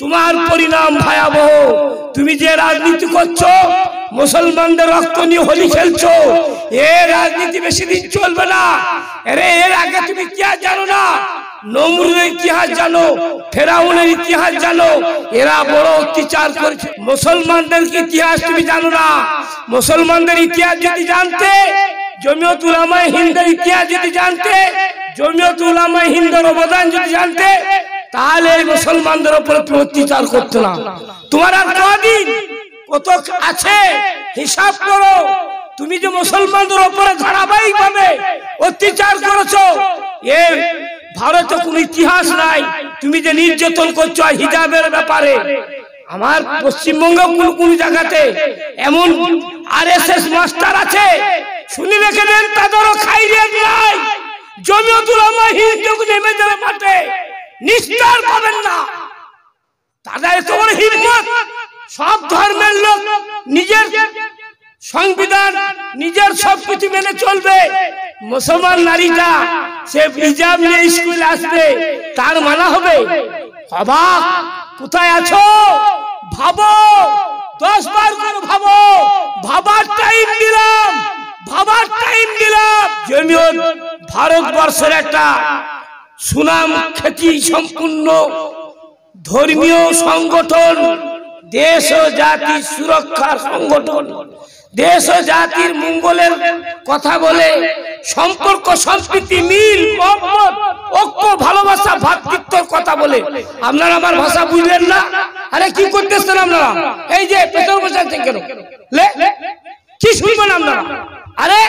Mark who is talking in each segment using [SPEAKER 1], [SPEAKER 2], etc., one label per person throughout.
[SPEAKER 1] তোমার পরিণাম ভয়াবহ তুমি যে রাজনীতি করছো মুসলমানদের রক্ত নিয়ে হোলি খেলছো এ রাজনীতি বেশি দিন চলবে না আরে এর আগে তুমি কি জানো না নমরুদের ইতিহাস জানো ফেরাউনের ইতিহাস জানো এরা বড় অত্যাচার করেছে মুসলমানদের ইতিহাস তুমি জানো না মুসলমানদের ইতিহাস যদি জানতে জমিয়ত উলামায় হিন্দের ইতিহাস যদি জানতে জমিয়ত উলামায় হিন্দের অবদান যদি জানতে তাহলে মুসলমানদের উপরে তুমি অত্যাচার করতো না তোমার আর কদিন কত আছে হিসাব করো তুমি যে মুসলমানদের উপরে ধারাবাহিক ভাবে অত্যাচার করেছো এ ভারতে কোন ইতিহাস নাই তুমি যে নির্যাতন করছো হিজাবের ব্যাপারে আমার পশ্চিমবঙ্গ কোন কোন জায়গাতে এমন আর এস এস মাস্টার আছে শুনি রেখে দেন তাদেরও খাইরিয়াত নাই জমিয়তুল আমার হিন্দু নেমে যাবে মাঠে নিস্তার পাবেন না তারা এত বড় হিম্মত সব ধর্মের লোক নিজের সংবিধান নিজের সবকিছু মেনে চলবে মুসলমান নারীটা সে হিজাব নিয়ে স্কুল আসবে তার মানা হবে বাবা কোথায় আছো ভাবো দশ বার করে ভাবো ভাবার টাইম দিলাম ভাবার টাইম দিলাম জমিয়ত ভারতবর্ষের একটা সুনাম খ্যাতি সম্পূর্ণ ধর্মীয় সংগঠন দেশ ও জাতির সুরক্ষার সংগঠন দেশ ও জাতির মঙ্গলের কথা বলে সম্পর্ক সংস্কৃতি মিল ঐক্য ভালোবাসা ভাতৃত্বর কথা বলে আপনারা আমার ভাষা বুঝলেন না আরে কি করতেছেন আপনারা এই যে পেছন বসাচ্ছেন কেন কি শুনবেন আপনারা আরে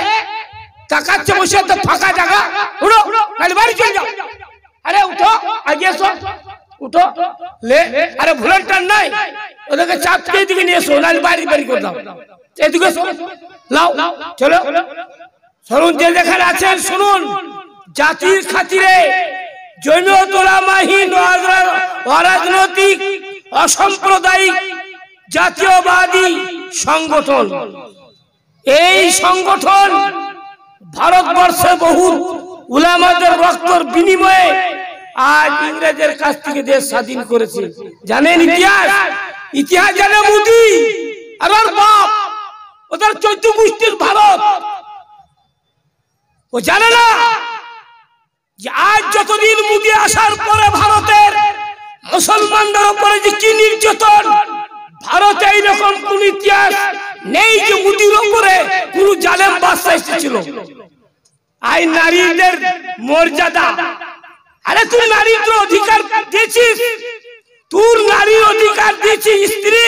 [SPEAKER 1] চেয়ে বসে ফাঁকা টাকা উড়ো বাড়ি চলে যাও আরে উঠো আগে উঠো লে আরে ভুলেরটার নাই ওদেরকে চাপকে দিকে নিয়ে এসো নাহলে বাড়ি বাড়ি করতাম দাও এদিকে লাও চলো সরুন যে যেখানে আছেন শুনুন জাতির খাতিরে তোলা জমিয়তলামাহীন অরাজনৈতিক অসাম্প্রদায়িক জাতীয়বাদী সংগঠন এই সংগঠন ভারতবর্ষে বহু উলামাদের রক্তর বিনিময়ে আজ ইংরেজের কাছ থেকে দেশ স্বাধীন করেছে জানেন ইতিহাস ইতিহাস জানে মোদি আর বাপ ওদের চৈত্র গোষ্ঠীর ভারত ও জানে না যে আজ যতদিন মোদি আসার পরে ভারতের মুসলমানদের উপরে যে কি নির্যাতন ভারতে এইরকম কোন ইতিহাস নেই যে মুদির উপরে কোন জালেম বাদশাহ এসেছিল আই নারীদের মর্যাদা আরে তুই নারীর অধিকার দিয়েছিস তোর নারী অধিকার দিয়েছিস স্ত্রী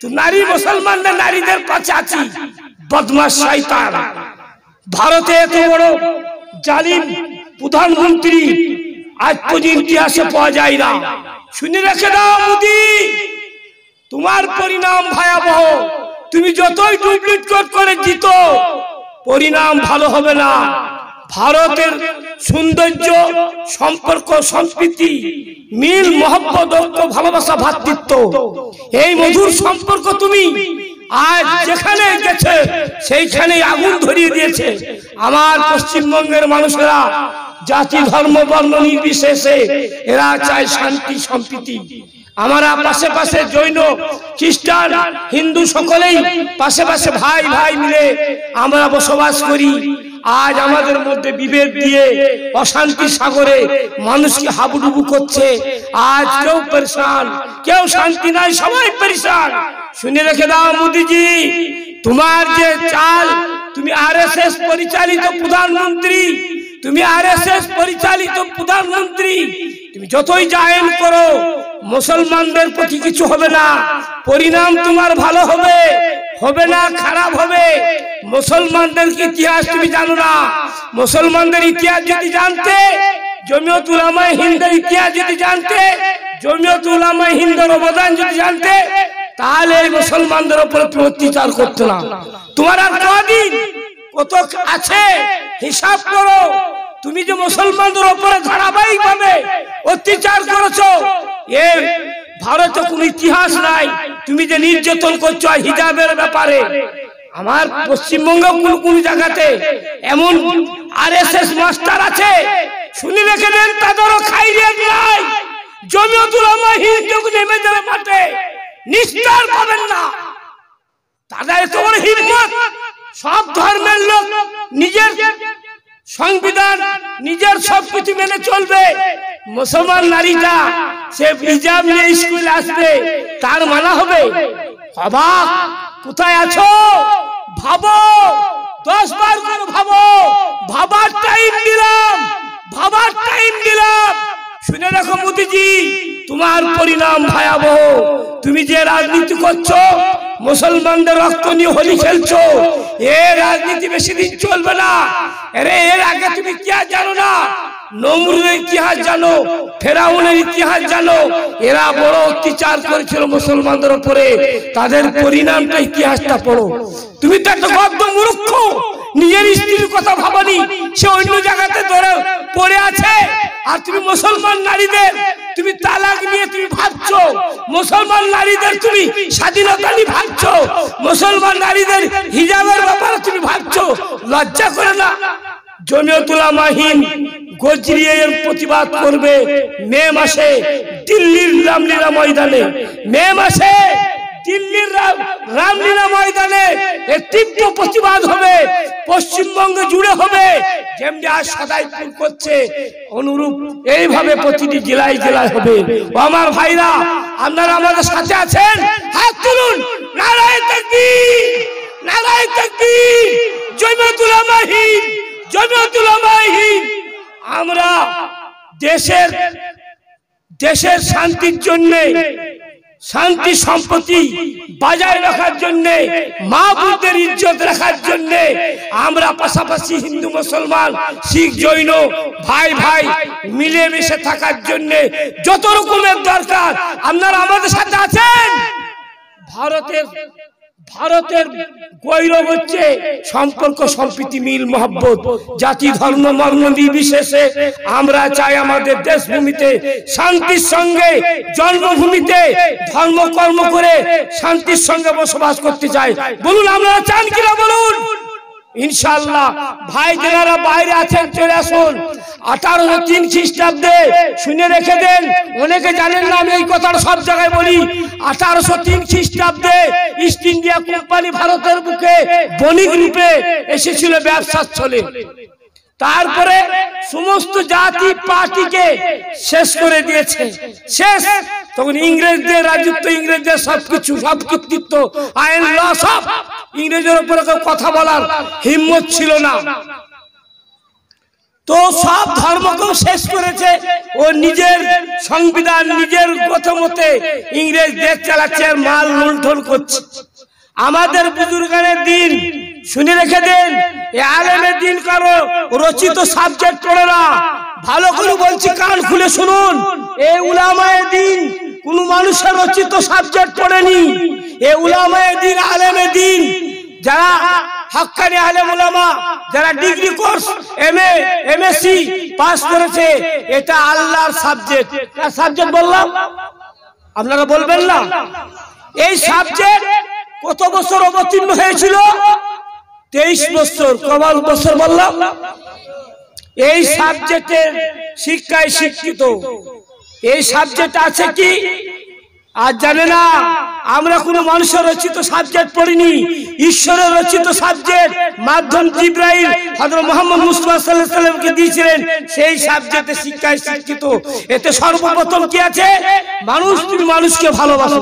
[SPEAKER 1] তুই নারী না নারীদের কাছে আছি বদমাস শয়তান ভারতে এত বড় জালিম প্রধানমন্ত্রী আজ পর্যন্ত ইতিহাসে পাওয়া যায় না শুনে রেখে দাও মোদি তোমার পরিণাম ভয়াবহ তুমি যতই ডুপ্লিকেট করে জিত পরিণাম ভালো হবে না ভারতের সৌন্দর্য সম্পর্ক সংস্কৃতি মিল মহব্বত ঐক্য ভালোবাসা ভাতৃত্ব এই মধুর সম্পর্ক তুমি আজ যেখানে গেছে সেইখানে আগুন ধরিয়ে দিয়েছে
[SPEAKER 2] আমার পশ্চিমবঙ্গের
[SPEAKER 1] মানুষেরা জাতি ধর্ম বর্ণ নির্বিশেষে এরা চায় শান্তি সম্প্রীতি আমরা পাশে পাশে জৈন খ্রিস্টান হিন্দু সকলেই পাশে পাশে ভাই ভাই মিলে আমরা বসবাস করি আজ আমাদের মধ্যে বিভেদ দিয়ে অশান্তি সাগরে মানুষকে হাবুডুবু করছে আজ কেউ পরেশান কেউ শান্তি নাই সবাই পরেশান শুনে রেখে দাও মোদীজি তোমার যে চাল তুমি আর এস এস পরিচালিত প্রধানমন্ত্রী তুমি আর এস এস পরিচালিত প্রধানমন্ত্রী তুমি যতই জায়েন করো মুসলমানদের প্রতি কিছু হবে না পরিণাম তোমার ভালো হবে হবে না খারাপ হবে মুসলমানদের ইতিহাস তুমি জানো না মুসলমানদের ইতিহাস যদি জানতে জমিয়ত উলামায় হিন্দের ইতিহাস যদি জানতে জমিয়ত আমায় হিন্দের অবদান যদি জানতে তাহলে এই মুসলমানদের উপর অত্যাচার করতে না তোমার আর কদিন কত আছে হিসাব করো তুমি যে মুসলমানদের উপরে ধারাবাহিক ভাবে অত্যাচার করেছো এ ভারতে কোনো ইতিহাস নাই তুমি যে নির্যাতন করছো হিজাবের ব্যাপারে আমার পশ্চিমবঙ্গ কোন কোন জায়গাতে এমন আর এস এস মাস্টার আছে শুনি রেখে দেন তাদেরও না তাদের তোমার সব ধর্মের লোক নিজের সংবিধান নিজের মেনে চলবে মুসলমান নারীটা সে হিজাব নিয়ে স্কুলে আসবে তার মানা হবে অবাক কোথায় আছো ভাবো দশ বার করে ভাবো ভাবার টাইম দিলাম ভাবার টাইম দিলাম শুনে রাখো মোদীজি তোমার পরিণাম ভয়াবহ তুমি যে রাজনীতি করছো মুসলমানদের রক্ত নিয়ে হোলি খেলছো এ রাজনীতি বেশি দিন চলবে না এর আগে তুমি কে জানো না নমরুদের ইতিহাস জানো ফেরাউনের ইতিহাস জানো এরা বড় অত্যাচার করেছিল মুসলমানদের উপরে তাদের পরিণামটা ইতিহাসটা পড়ো তুমি তো একটা গদ্য মূর্খ নিজের স্ত্রীর কথা ভাবনি সে অন্য জায়গাতে ধরে পড়ে আছে আর তুমি মুসলমান নারীদের তুমি তালাক নিয়ে তুমি ভাবছো মুসলমান নারীদের তুমি স্বাধীনতা নিয়ে ভাবছো মুসলমান নারীদের হিজাবের ব্যাপারে তুমি ভাবছো লজ্জা করে না জমিয়তুলা মাহিন গজরিয়ে প্রতিবাদ করবে মে মাসে দিল্লির রামলীলা ময়দানে মে মাসে রামলীলা ময়দানে প্রতিবাদ হবে জুড়ে হবে করছে অনুরূপ এইভাবে প্রতিটি জেলায় জেলায় হবে আমার ভাইরা সাথে আছেন তুলুন নারায় আমরা দেশের দেশের শান্তির জন্য শান্তি সম্পত্তি বজায় রাখার জন্য মা বুদ্ধের ইজ্জত রাখার জন্য আমরা পাশাপাশি হিন্দু মুসলমান শিখ জৈন ভাই ভাই মিলেমিশে থাকার জন্য যত রকমের দরকার আপনারা আমাদের সাথে আছেন ভারতের ভারতের গৌরব হচ্ছে সম্পর্ক সম্প্রীতি মিল মহব্বত জাতি ধর্ম মর্ম নির্বিশেষে আমরা চাই আমাদের দেশভূমিতে শান্তির সঙ্গে জন্মভূমিতে ধর্ম কর্ম করে শান্তির সঙ্গে বসবাস করতে চাই বলুন আমরা চান কিনা বলুন ইনশাল্লাহ ভাই যারা বাইরে আছেন চলে আসুন আঠারোশো তিন খ্রিস্টাব্দে শুনে রেখে দেন অনেকে জানেন না আমি এই কথাটা সব জায়গায় বলি আঠারোশো তিন খ্রিস্টাব্দে ইস্ট ইন্ডিয়া কোম্পানি ভারতের বুকে বণিক রূপে এসেছিল ব্যবসার ছলে
[SPEAKER 2] তারপরে সমস্ত জাতি পার্টিকে শেষ করে দিয়েছে শেষ
[SPEAKER 1] তখন ইংরেজদের রাজত্ব ইংরেজদের সবকিছু সব কর্তৃত্ব আইন ল সব ইংরেজের উপরে কেউ কথা বলার হিম্মত ছিল না তো সব ধর্মকেও শেষ করেছে ও নিজের সংবিধান নিজের মতে ইংরেজ দেশ চালাচ্ছে আর মাল লুণ্ঠন করছে আমাদের বুজুর্গানের দিন শুনে রেখে দেন দিন রচিত সাবজেক্ট পড়ে না ভালো করে খুলে শুনুন এ উলামায়ে দিন মানুষের রচিত সাবজেক্ট পড়েনি এ উলামায়ে দিন দিন যারা হাক্কানি আলেম উলামা যারা ডিগ্রি কোর্স পাস করেছে এটা আল্লাহর সাবজেক্ট সাবজেক্ট বললাম আপনারা বলবেন না এই সাবজেক্ট কত বছর অবতীর্ণ হয়েছিল তেইশ বছর কমাল বছর বললাম এই সাবজেক্টের শিক্ষায় শিক্ষিত এই সাবজেক্ট আছে কি আর জানে না আমরা কোনো মানুষের রচিত সাবজেক্ট পড়িনি ঈশ্বরের রচিত সাবজেক্ট মাধ্যম জিব্রাহিম হজরত মোহাম্মদ মুসলা সাল্লাহ দিয়েছিলেন সেই সাবজেক্টে শিক্ষায় শিক্ষিত এতে সর্বপ্রথম কি আছে মানুষ তুমি মানুষকে ভালোবাসো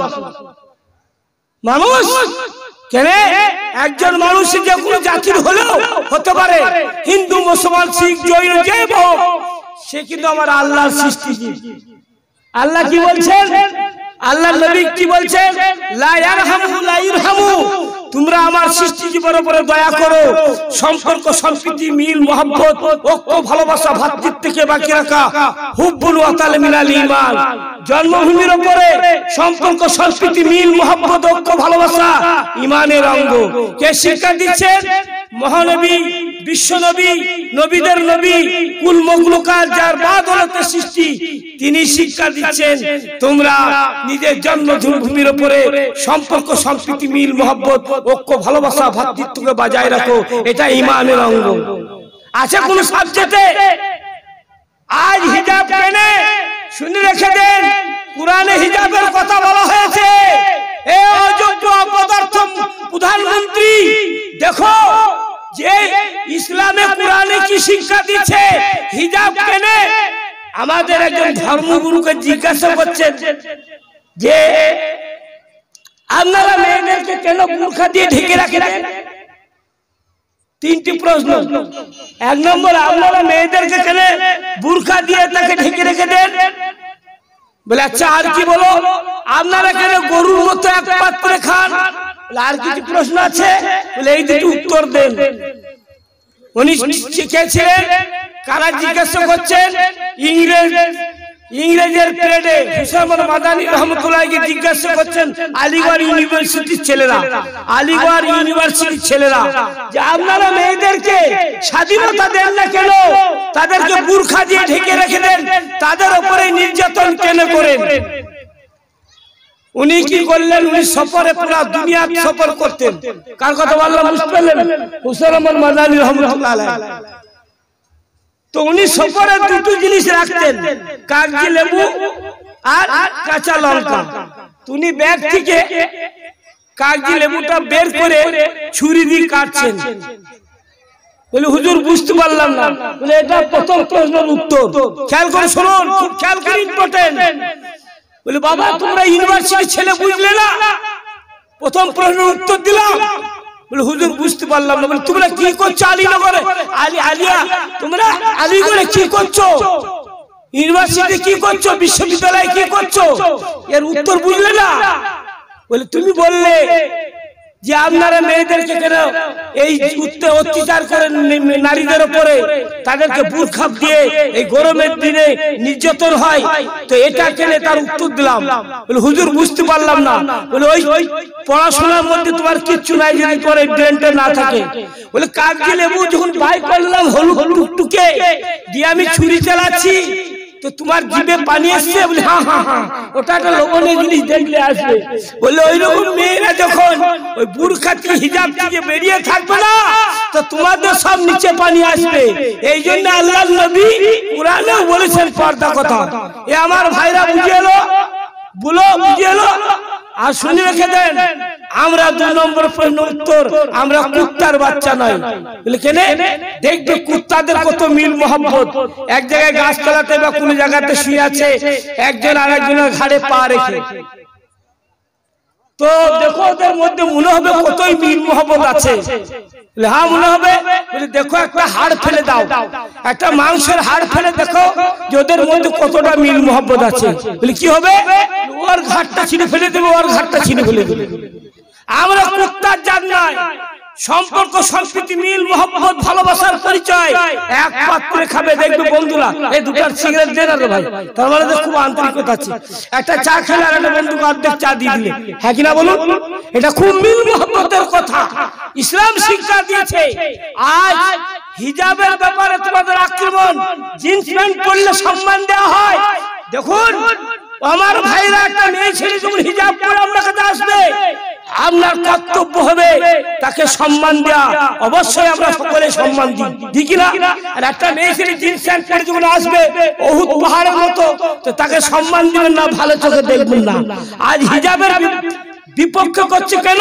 [SPEAKER 1] মানুষ কেন একজন মানুষ যে কোনো জাতির হলেও হতে পারে হিন্দু মুসলমান শিখ জৈন যে সে কিন্তু আমার আল্লাহর সৃষ্টি আল্লাহ কি বলছেন আল্লাহ নবী কি বলছেন তোমরা আমার সৃষ্টি জীবনের উপরে দয়া করো সম্পর্ক সংস্কৃতি মিল মহব্বত ঐক্য ভালোবাসা ভাতৃত্বকে বাকি রাখা হুব্বুল ওয়াতাল মিনাল ঈমান জন্মভূমির উপরে সম্পর্ক সংস্কৃতি মিল মহব্বত ঐক্য ভালোবাসা ঈমানের অঙ্গ কে শিক্ষা দিচ্ছেন মহানবী বিশ্ব নবী নবীদের নবী কুল মখলুকার যার বাদলতে সৃষ্টি তিনি শিক্ষা দিচ্ছেন তোমরা নিজের জন্মভূমির উপরে সম্পর্ক সংস্কৃতি মিল মহব্বত ঐক্য ভালোবাসা ভাতৃত্বকে বজায় রাখো এটা ইমানের অঙ্গ আছে কোন সাবজেক্টে আজ হিজাব পেনে শুনে রেখে দেন কোরআনে হিজাবের কথা বলা হয়েছে এ অযোগ্য অপদার্থ প্রধানমন্ত্রী দেখো যে ইসলামে কোরআনে কি শিক্ষা দিচ্ছে হিজাব কেনে আমাদের একজন ধর্মগুরুকে জিজ্ঞাসা করছেন যে আপনারা মেয়েদেরকে কেন মূর্খা দিয়ে ঢেকে রাখে রাখেন তিনটি প্রশ্ন এক নম্বর আপনারা মেয়েদেরকে কেন বুর্খা দিয়ে তাকে ঢেকে রেখে দেন বলে আচ্ছা আর কি বলো আপনার এখানে গরুর মতো এক পাত্রে খান আর কিছু প্রশ্ন আছে বলে এই দুটি উত্তর দেন উনি শিখেছিলেন কারা জিজ্ঞাসা করছেন ইংরেজ ইংরেজের ট্রেডে হুসামর মাদানী রহমতুল্লাহকে জিজ্ঞাসা করছেন আলিগড় ইউনিভার্সিটির ছেলেরা আলিগড় ইউনিভার্সিটির ছেলেরা যে আপনারা মেয়েদেরকে স্বাধীনতা দেন না কেন তাদেরকে বুরখা দিয়ে ঢেকে রেখে দেন তাদের উপরে নির্যাতন কেন করেন উনি কি করলেন উনি সফরে পুরো দুনিয়া সফর করতেন কার কথা বললাম বুঝতে পারলেন হুসামর মাদানী রহমতুল্লাহ তো উনি সফরে দুটো জিনিস রাখতেন কাগজি লেবু আর কাঁচা লঙ্কা উনি ব্যাগ থেকে কাগজি লেবুটা বের করে ছুরি দিয়ে কাটছেন বলে হুজুর বুঝতে পারলাম না বলে এটা প্রথম প্রশ্নের উত্তর খেয়াল করে শুনুন খেয়াল করে ইম্পর্টেন্ট বলে বাবা তোমরা ইউনিভার্সিটির ছেলে বুঝলে না প্রথম প্রশ্নের উত্তর দিলাম বলে হুজুর বুঝতে পারলাম না বলে তোমরা কি করছো আলীনগরে আলী আলিয়া তোমরা আলীনগরে কি করছো ইউনিভার্সিটি কি করছো বিশ্ববিদ্যালয়ে কি করছো এর উত্তর বুঝলে না বলে তুমি বললে যে আপনারা মেয়েদেরকে কেন এই অত্যাচার করেন নারীদের ওপরে তাদেরকে বুরখাপ দিয়ে এই গরমের দিনে নির্যাতন হয় তো এটা কেনে তার উত্তর দিলাম বলে হুজুর বুঝতে পারলাম না বলে ওই ওই পড়াশোনার মধ্যে তোমার কিচ্ছু নাই যদি পরে ব্রেনটা না থাকে বলে কাক লেবু যখন ভাই করলাম হলুদ হলুদ টুকে দিয়ে আমি ছুরি চালাচ্ছি তো তোমার জিবে পানি আসছে বলে হ্যাঁ, হ্যাঁ হ্যাঁ হ্যাঁ ওটা একটা লবণের জিনিস দেখলে আসবে বলে ওই রকম মেয়েরা যখন ওই বুর্খা থেকে হিজাব থেকে বেরিয়ে থাকবে না তো তোমাদের সব নিচে পানি আসবে এই জন্য আল্লাহ নবী কোরআনেও বলেছেন পর্দা কথা এ আমার ভাইরা বুঝে এলো বলো বুঝে এলো আর শুনে রেখে দেন আমরা দু নম্বর প্রশ্ন উত্তর আমরা কুত্তার বাচ্চা নয় কেনে দেখবে কুত্তাদের কত মিল মহব্বত এক জায়গায় গাছতলাতে বা কোন জায়গাতে শুয়ে আছে একজন আর একজনের ঘাড়ে পা রেখে তো দেখো ওদের মধ্যে মনে হবে কতই মিল মোহাম্মদ আছে হ্যাঁ মনে হবে দেখো একটা হাড় ফেলে দাও একটা মাংসের হাড় ফেলে দেখো যে ওদের মধ্যে কতটা মিল মোহাম্মদ আছে বলে কি হবে ওর ঘাটটা ছিঁড়ে ফেলে দেবে ওর ঘাটটা ছিঁড়ে ফেলে দেবে আমরা কুত্তার জান নাই সম্পর্ক সংস্কৃতি মিল মোহাম্মদ ভালোবাসার পরিচয় এক পাত্রে খাবে দেখবে বন্ধুরা এই দুটার সিগারেট দেন ভাই তার মানে তো খুব মানে আন্তরিকতা আছে একটা চা খেলে আর একটা বন্ধু অর্ধেক চা দিয়ে হ্যাঁ দিলে হ্যাঁ কিনা বলুন এটা খুব মিল মোহাম্মদের কথা ইসলাম শিক্ষা দিয়েছে আজ হিজাবের ব্যাপারে তোমাদের আক্রমণ জিন্স প্যান্ট পরলে সম্মান দেওয়া হয় দেখুন আমার ভাইরা একটা মেয়ে ছেলে যখন হিজাব পরে আমরা কাছে আসবে আপনার কর্তব্য হবে তাকে সম্মান দেওয়া অবশ্যই আমরা সকলে সম্মান দিই দিই না আর একটা মেয়ে ছেলে জিন্স প্যান্ট পরে যখন আসবে বহুত পাহাড়ের মতো তো তাকে সম্মান দিবেন না ভালো চোখে দেখবেন না আজ হিজাবের বিপক্ষ করছে কেন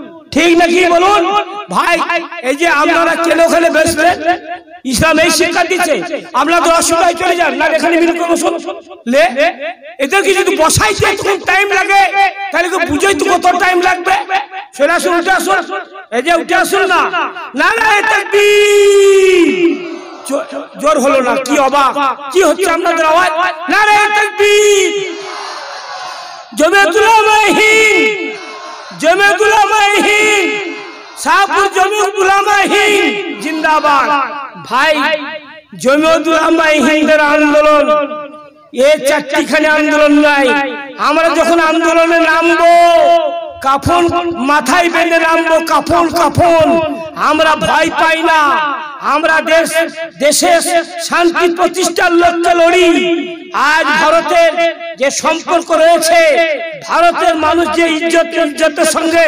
[SPEAKER 1] ঠিক নাকি বলুন ভাই এই যে আপনারা কেন ওখানে বেসবেন ইসলাম এই শিক্ষা দিচ্ছে আমরা তো অসুবিধায় চলে যান না এখানে লে এদের কিছু যদি বসাইতে খুব টাইম লাগে তাহলে তো বুঝেই তো কত টাইম লাগবে চলে আসুন উঠে আসুন এই যে উঠে আসুন না না না এটা জোর হলো না কি অবাক কি হচ্ছে আপনাদের আওয়াজ না রে তাকবীর জমে তুলো জমিয়তুল উলামায়ে হিন্দ শাহপুর জমিয়তুল জিন্দাবাদ ভাই জমিয়তুল উলামায়ে হিন্দের আন্দোলন এ চারটিখানে আন্দোলন নাই আমরা যখন আন্দোলনে নামবো কাফন মাথায় বেঁধে নামবো কাফন কাফন আমরা ভাই পাই না আমরা দেশ দেশের শান্তি প্রতিষ্ঠার লক্ষ্যে লড়ি আজ ভারতের যে সম্পর্ক রয়েছে ভারতের মানুষ যে ইজ্জত ইজ্জতের সঙ্গে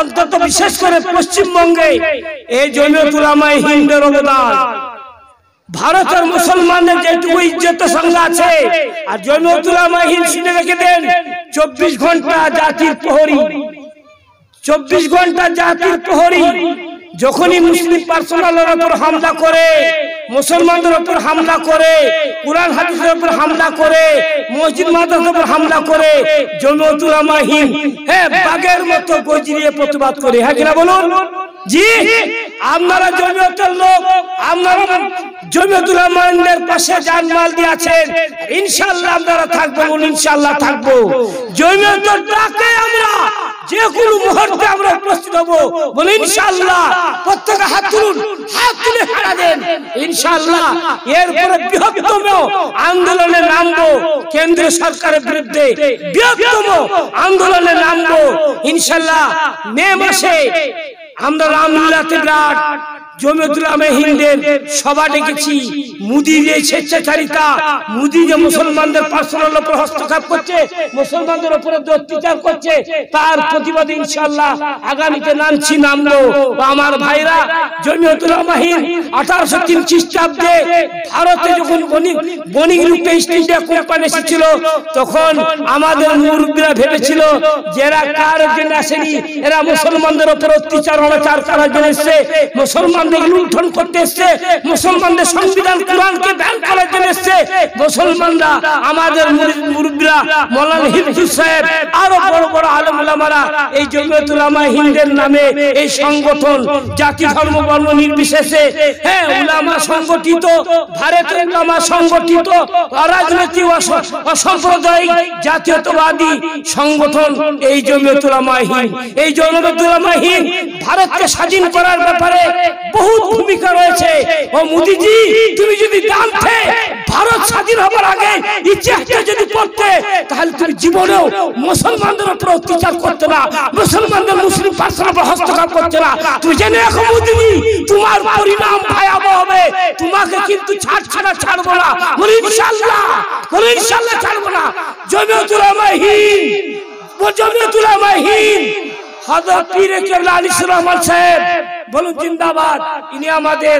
[SPEAKER 1] অন্তত বিশেষ করে পশ্চিমবঙ্গে এই জমিয়তুলামায় হিন্দের অবদান ভারতের মুসলমানদের যেটুকু ইজ্জতের সঙ্গে আছে আর জমিয়তুলামায় হিন্দ শুনে রেখে দেন চব্বিশ ঘন্টা জাতির প্রহরী চব্বিশ ঘন্টা জাতির প্রহরী যখনই মুসলিম পার্সোনাল ওরা হামলা করে মুসলমানদের উপর হামলা করে কোরআন হাদিসের উপর হামলা করে মসজিদ মাদ্রাসার উপর হামলা করে জমিয়তুল আমাহিম হ্যাঁ বাগের মতো গজরিয়ে প্রতিবাদ করে হ্যাঁ কিনা বলুন জি আপনারা জমিয়তের লোক আপনারা জমিয়তুল আমাহিমের পাশে জানমাল দিয়ে আছেন ইনশাআল্লাহ আপনারা থাকবেন ইনশাআল্লাহ থাকবো জমিয়তুল ডাকে আমরা যে কোনো মুহূর্তে আমরা উপস্থিত হব বলে ইনশাআল্লাহ প্রত্যেকে হাত তুলুন হাত তুলে হারা দেন ইনশাআল্লাহ এরপরে বৃহত্তম আন্দোলনে নামবো কেন্দ্রীয় সরকারের বিরুদ্ধে বৃহত্তম আন্দোলনে নামবো ইনশাআল্লাহ মে মাসে আমরা রামলীলাতে বিরাট জমিউদ্দুল হিন্দের সভা ডেকেছি মুদির এই স্বেচ্ছাচারিতা মুদি যে মুসলমানদের পার্সোনাল উপর হস্তক্ষেপ করছে মুসলমানদের উপরে অত্যাচার করছে তার আগামীতে নামছি নামলো আমার ভাইরা জমিয়তুল আঠারোশো তিন খ্রিস্টাব্দে ভারতে যখন বণিক বণিক রূপে ইস্ট ইন্ডিয়া কোম্পানি এসেছিল তখন আমাদের মুরুবীরা ভেবেছিল যারা কার জন্য আসেনি এরা মুসলমানদের উপর অত্যাচার অনাচার করার জন্য এসছে মুসলমানদের লুণ্ঠন করতে এসছে মুসলমানদের সংবিধান মুসলমানকে দান করার জন্য এসছে মুসলমানরা আমাদের মুরব্বীরা মৌলানা হিন্দু সাহেব আরো বড় বড় আলম আলমারা এই জমিয়তুল আমা হিন্দের নামে এই সংগঠন জাতি ধর্ম বর্ণ নির্বিশেষে হ্যাঁ উলামা সংগঠিত ভারতের সংগঠিত অরাজনৈতিক জাতীয়তাবাদী সংগঠন এই জমিয়তুল এই জমিয়তুল ভারতকে স্বাধীন করার ব্যাপারে বহু ভূমিকা রয়েছে ও মোদিজি তুমি যদি জানতে ভারত স্বাধীন হবার আগে ইতিহাসটা যদি পড়তে তাহলে তুমি জীবনেও মুসলমানদের উপর অত্যাচার করতে না মুসলমানদের মুসলিম উপর হস্তক্ষেপ করতে না তুমি জেনে রাখো বুঝিনি তোমার পরিণাম ভয়াবহ হবে তোমাকে কিন্তু ছাড় ছাড়া ছাড়বো না বলি ইনশাআল্লাহ বলি ইনশাআল্লাহ ছাড়বো না জমিয়তুল আমাহিন ও জমিয়তুল আমাহিন হযরত পীর কেবলা আলী রহমান সাহেব বলুন জিন্দাবাদ ইনি আমাদের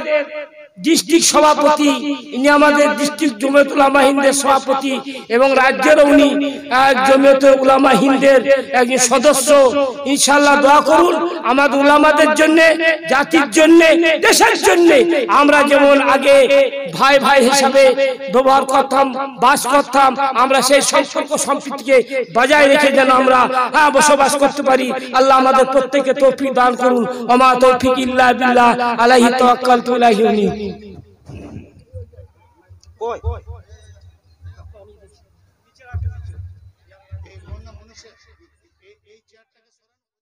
[SPEAKER 1] ডিস্ট্রিক্ট সভাপতি ইনি আমাদের ডিস্ট্রিক্ট জমিয়ত উলামা হিন্দের সভাপতি এবং রাজ্যের উনি জমিয়ত উলামা হিন্দের একজন সদস্য ইনশাল্লাহ দোয়া করুন আমাদের উলামাদের জন্য জাতির জন্য দেশের জন্য আমরা যেমন আগে ভাই ভাই হিসাবে ব্যবহার করতাম বাস করতাম আমরা সেই সম্পর্ক সম্পৃক্তিকে বজায় রেখে যেন আমরা হ্যাঁ বসবাস করতে পারি আল্লাহ আমাদের প্রত্যেককে তৌফিক দান করুন অমা তৌফিক ইল্লা বিল্লাহ আলাইহি তাওয়াক্কালতু ইলাইহি কই